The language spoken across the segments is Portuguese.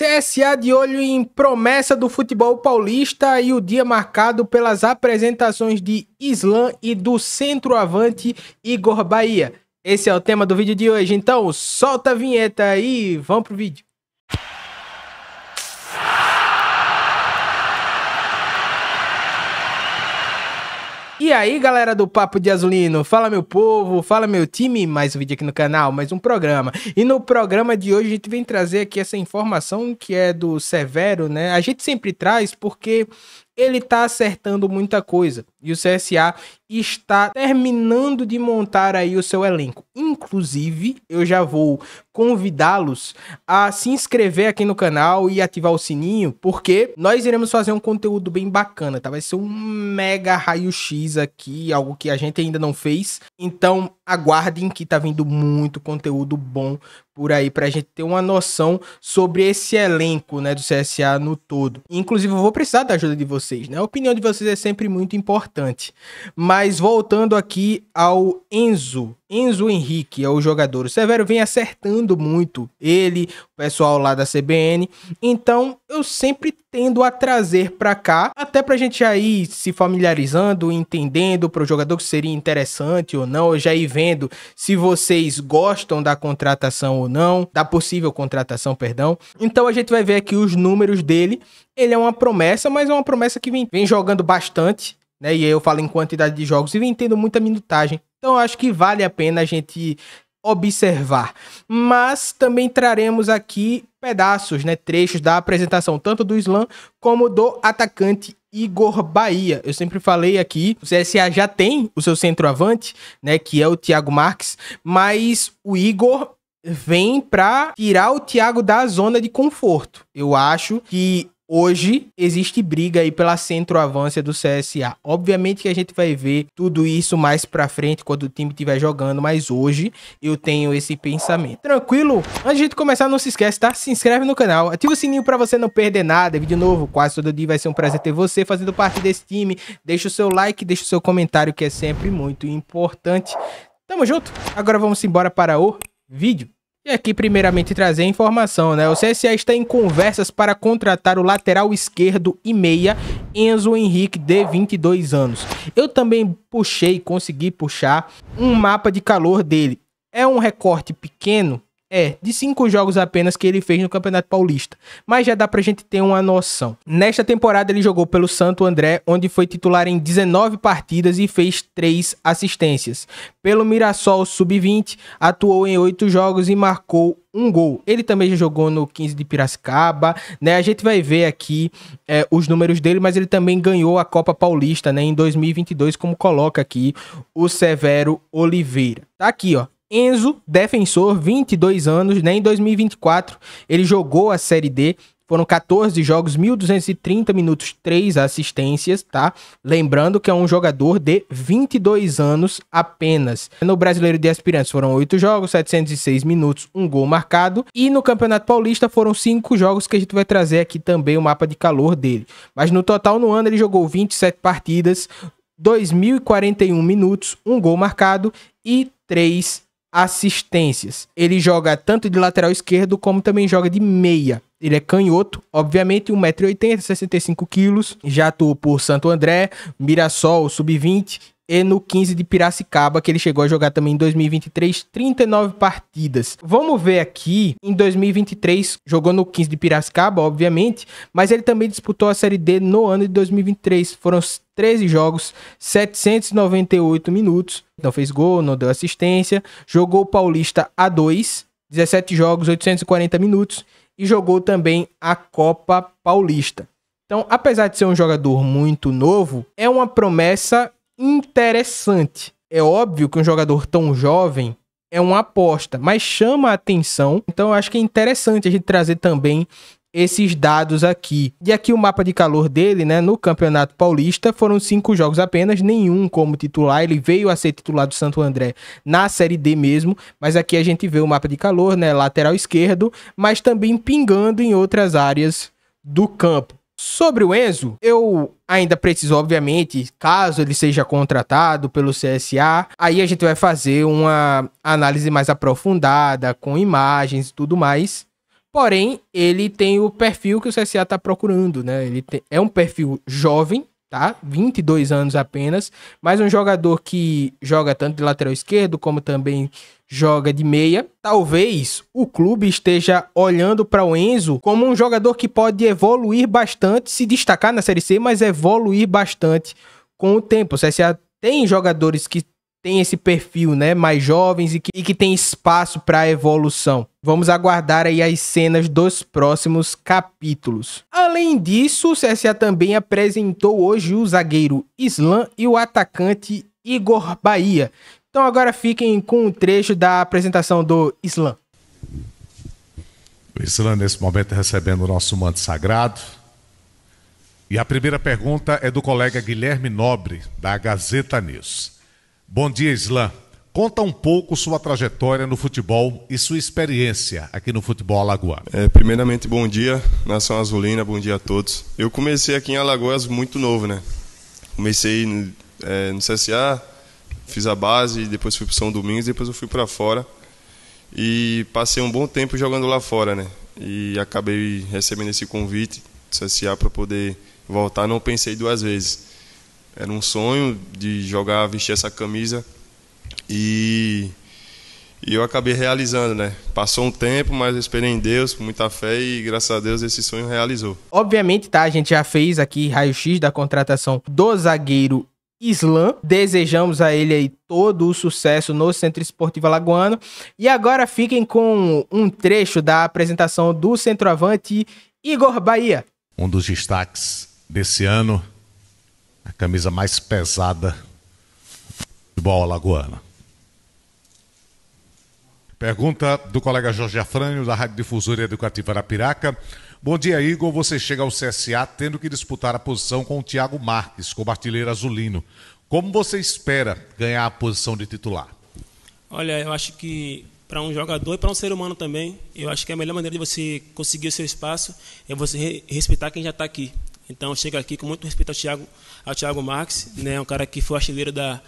CSA de olho em promessa do futebol paulista e o dia marcado pelas apresentações de Islã e do centroavante Igor Bahia. Esse é o tema do vídeo de hoje, então solta a vinheta e vamos pro vídeo. E aí, galera do Papo de Azulino, fala meu povo, fala meu time, mais um vídeo aqui no canal, mais um programa. E no programa de hoje a gente vem trazer aqui essa informação que é do Severo, né? A gente sempre traz porque ele tá acertando muita coisa. E o CSA está terminando de montar aí o seu elenco. Inclusive, eu já vou convidá-los a se inscrever aqui no canal e ativar o sininho, porque nós iremos fazer um conteúdo bem bacana, tá? Vai ser um mega raio-x aqui, algo que a gente ainda não fez. Então, aguardem que tá vindo muito conteúdo bom por aí pra gente ter uma noção sobre esse elenco, né, do CSA no todo. Inclusive, eu vou precisar da ajuda de vocês, né? A opinião de vocês é sempre muito importante importante. Mas voltando aqui ao Enzo, Enzo Henrique é o jogador. O Severo vem acertando muito ele, o pessoal lá da CBN. Então eu sempre tendo a trazer para cá, até para gente já ir se familiarizando, entendendo para o jogador que seria interessante ou não, já ir vendo se vocês gostam da contratação ou não, da possível contratação, perdão. Então a gente vai ver aqui os números dele. Ele é uma promessa, mas é uma promessa que vem, vem jogando bastante né? E eu falo em quantidade de jogos e vem tendo muita minutagem. Então eu acho que vale a pena a gente observar. Mas também traremos aqui pedaços, né, trechos da apresentação tanto do Slam como do atacante Igor Bahia. Eu sempre falei aqui, o CSA já tem o seu centroavante, né, que é o Thiago Marques, mas o Igor vem para tirar o Thiago da zona de conforto. Eu acho que Hoje existe briga aí pela centroavância do CSA. Obviamente que a gente vai ver tudo isso mais pra frente quando o time estiver jogando, mas hoje eu tenho esse pensamento. Tranquilo? Antes de começar, não se esquece, tá? Se inscreve no canal, ativa o sininho pra você não perder nada. Vídeo novo, quase todo dia vai ser um prazer ter você fazendo parte desse time. Deixa o seu like, deixa o seu comentário que é sempre muito importante. Tamo junto? Agora vamos embora para o vídeo. E aqui, primeiramente, trazer a informação, né? O CSA está em conversas para contratar o lateral esquerdo e meia Enzo Henrique, de 22 anos. Eu também puxei, consegui puxar um mapa de calor dele. É um recorte pequeno, é, de cinco jogos apenas que ele fez no Campeonato Paulista. Mas já dá pra gente ter uma noção. Nesta temporada ele jogou pelo Santo André, onde foi titular em 19 partidas e fez três assistências. Pelo Mirassol Sub-20, atuou em oito jogos e marcou um gol. Ele também já jogou no 15 de Piracicaba, né? A gente vai ver aqui é, os números dele, mas ele também ganhou a Copa Paulista, né? Em 2022, como coloca aqui o Severo Oliveira. Tá aqui, ó. Enzo, defensor, 22 anos, né? Em 2024 ele jogou a Série D, foram 14 jogos, 1.230 minutos, 3 assistências, tá? Lembrando que é um jogador de 22 anos apenas. No Brasileiro de Aspirantes foram 8 jogos, 706 minutos, 1 gol marcado. E no Campeonato Paulista foram 5 jogos que a gente vai trazer aqui também o mapa de calor dele. Mas no total no ano ele jogou 27 partidas, 2.041 minutos, 1 gol marcado e 3 assistências. Ele joga tanto de lateral esquerdo como também joga de meia. Ele é canhoto, obviamente, 1,80m, 65kg. Já atuou por Santo André, Mirassol, Sub-20 e no 15 de Piracicaba, que ele chegou a jogar também em 2023, 39 partidas. Vamos ver aqui, em 2023, jogou no 15 de Piracicaba, obviamente, mas ele também disputou a Série D no ano de 2023. Foram 13 jogos, 798 minutos. Não fez gol, não deu assistência. Jogou o Paulista a 2, 17 jogos, 840 minutos. E jogou também a Copa Paulista. Então, apesar de ser um jogador muito novo, é uma promessa interessante. É óbvio que um jogador tão jovem é uma aposta, mas chama a atenção. Então eu acho que é interessante a gente trazer também esses dados aqui. E aqui o mapa de calor dele, né? No Campeonato Paulista foram cinco jogos apenas, nenhum como titular. Ele veio a ser titular do Santo André na Série D mesmo, mas aqui a gente vê o mapa de calor, né? Lateral esquerdo, mas também pingando em outras áreas do campo. Sobre o Enzo, eu ainda preciso, obviamente, caso ele seja contratado pelo CSA, aí a gente vai fazer uma análise mais aprofundada, com imagens e tudo mais. Porém, ele tem o perfil que o CSA está procurando, né? Ele tem, é um perfil jovem, tá? 22 anos apenas, mas um jogador que joga tanto de lateral esquerdo como também joga de meia. Talvez o clube esteja olhando para o Enzo como um jogador que pode evoluir bastante, se destacar na Série C, mas evoluir bastante com o tempo. O CSA tem jogadores que têm esse perfil, né, mais jovens e que, e que tem espaço para evolução. Vamos aguardar aí as cenas dos próximos capítulos. Além disso, o CSA também apresentou hoje o zagueiro Islam e o atacante Igor Bahia. Então agora fiquem com o um trecho da apresentação do Islam. O Islam, nesse momento, recebendo o nosso manto sagrado. E a primeira pergunta é do colega Guilherme Nobre, da Gazeta News. Bom dia, Islam. Conta um pouco sua trajetória no futebol e sua experiência aqui no futebol alagoano. É, primeiramente, bom dia, Nação Azulina, bom dia a todos. Eu comecei aqui em Alagoas muito novo, né? Comecei no, é, no CSA, fiz a base, depois fui para São Domingos, depois eu fui para fora. E passei um bom tempo jogando lá fora, né? E acabei recebendo esse convite do CSA para poder voltar, não pensei duas vezes. Era um sonho de jogar, vestir essa camisa e, e eu acabei realizando, né? Passou um tempo, mas eu esperei em Deus, com muita fé, e graças a Deus esse sonho realizou. Obviamente, tá? A gente já fez aqui raio-x da contratação do zagueiro Islã. Desejamos a ele aí todo o sucesso no Centro Esportivo Alagoano. E agora fiquem com um trecho da apresentação do centroavante Igor Bahia. Um dos destaques desse ano, a camisa mais pesada futebol alagoano. Pergunta do colega Jorge Afrânio, da Rádio Difusora Educativa Arapiraca. Bom dia, Igor. Você chega ao CSA tendo que disputar a posição com o Thiago Marques, como artilheiro azulino. Como você espera ganhar a posição de titular? Olha, eu acho que para um jogador e para um ser humano também, eu acho que a melhor maneira de você conseguir o seu espaço é você respeitar quem já está aqui. Então, chego aqui com muito respeito ao Thiago, ao Thiago Marques, né, um cara que foi artilheiro da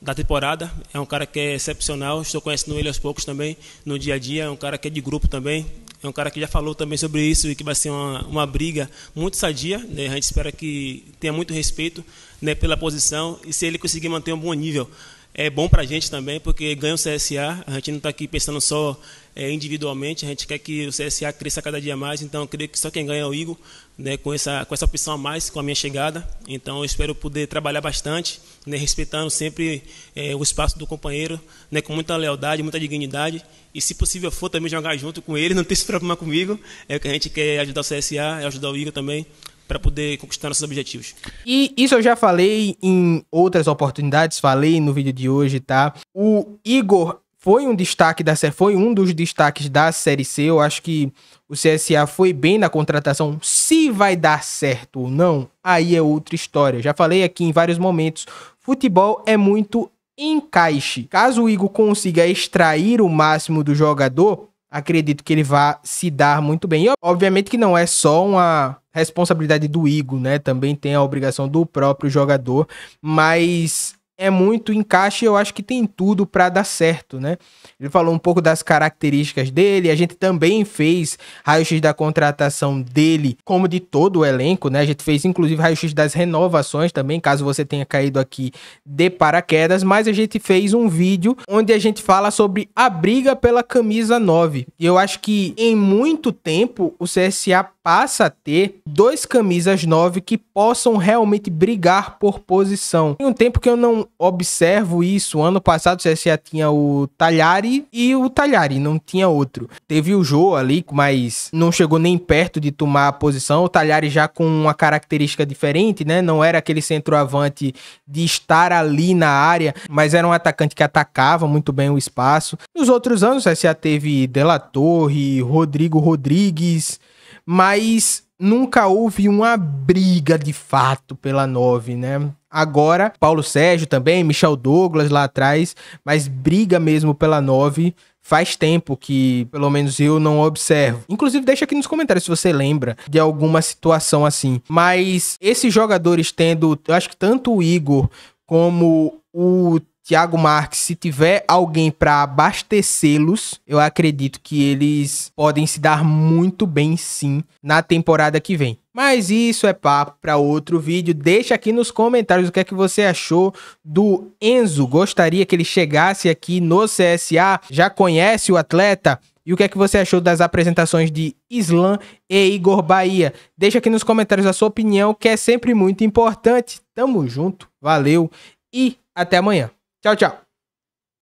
da temporada. É um cara que é excepcional, estou conhecendo ele aos poucos também, no dia a dia. É um cara que é de grupo também. É um cara que já falou também sobre isso e que vai ser uma, uma briga muito sadia. Né? A gente espera que tenha muito respeito né, pela posição e se ele conseguir manter um bom nível é bom para a gente também, porque ganha o CSA, a gente não está aqui pensando só é, individualmente, a gente quer que o CSA cresça cada dia mais, então eu creio que só quem ganha é o Igor, né, com, essa, com essa opção a mais, com a minha chegada. Então eu espero poder trabalhar bastante, né, respeitando sempre é, o espaço do companheiro, né, com muita lealdade, muita dignidade, e se possível for também jogar junto com ele, não ter esse problema comigo, é o que a gente quer ajudar o CSA, é ajudar o Igor também para poder conquistar nossos objetivos. E isso eu já falei em outras oportunidades, falei no vídeo de hoje, tá? O Igor foi um destaque da foi um dos destaques da série C. Eu acho que o CSA foi bem na contratação. Se vai dar certo ou não, aí é outra história. Eu já falei aqui em vários momentos. Futebol é muito encaixe. Caso o Igor consiga extrair o máximo do jogador, acredito que ele vá se dar muito bem. E obviamente que não é só uma responsabilidade do Igor, né? Também tem a obrigação do próprio jogador, mas é muito encaixe e eu acho que tem tudo para dar certo, né? Ele falou um pouco das características dele, a gente também fez raio-x da contratação dele, como de todo o elenco, né? A gente fez inclusive raio-x das renovações também, caso você tenha caído aqui de paraquedas, mas a gente fez um vídeo onde a gente fala sobre a briga pela camisa 9. E eu acho que em muito tempo o CSA passa a ter dois camisas 9 que possam realmente brigar por posição. Tem um tempo que eu não observo isso. Ano passado o CSA tinha o Talhari e o Talhari, não tinha outro. Teve o Jô ali, mas não chegou nem perto de tomar a posição. O Talhari já com uma característica diferente, né? Não era aquele centroavante de estar ali na área, mas era um atacante que atacava muito bem o espaço. Nos outros anos, o CSA teve Delatorre, Torre, Rodrigo Rodrigues, mas nunca houve uma briga de fato pela 9, né? Agora, Paulo Sérgio também, Michel Douglas lá atrás, mas briga mesmo pela 9 faz tempo que, pelo menos eu não observo. Inclusive, deixa aqui nos comentários se você lembra de alguma situação assim. Mas esses jogadores tendo, eu acho que tanto o Igor como o Thiago Marques, se tiver alguém para abastecê-los, eu acredito que eles podem se dar muito bem sim na temporada que vem. Mas isso é papo para outro vídeo. Deixa aqui nos comentários o que é que você achou do Enzo. Gostaria que ele chegasse aqui no CSA? Já conhece o atleta? E o que é que você achou das apresentações de Islam e Igor Bahia? Deixa aqui nos comentários a sua opinião, que é sempre muito importante. Tamo junto, valeu e até amanhã. Tchau, tchau.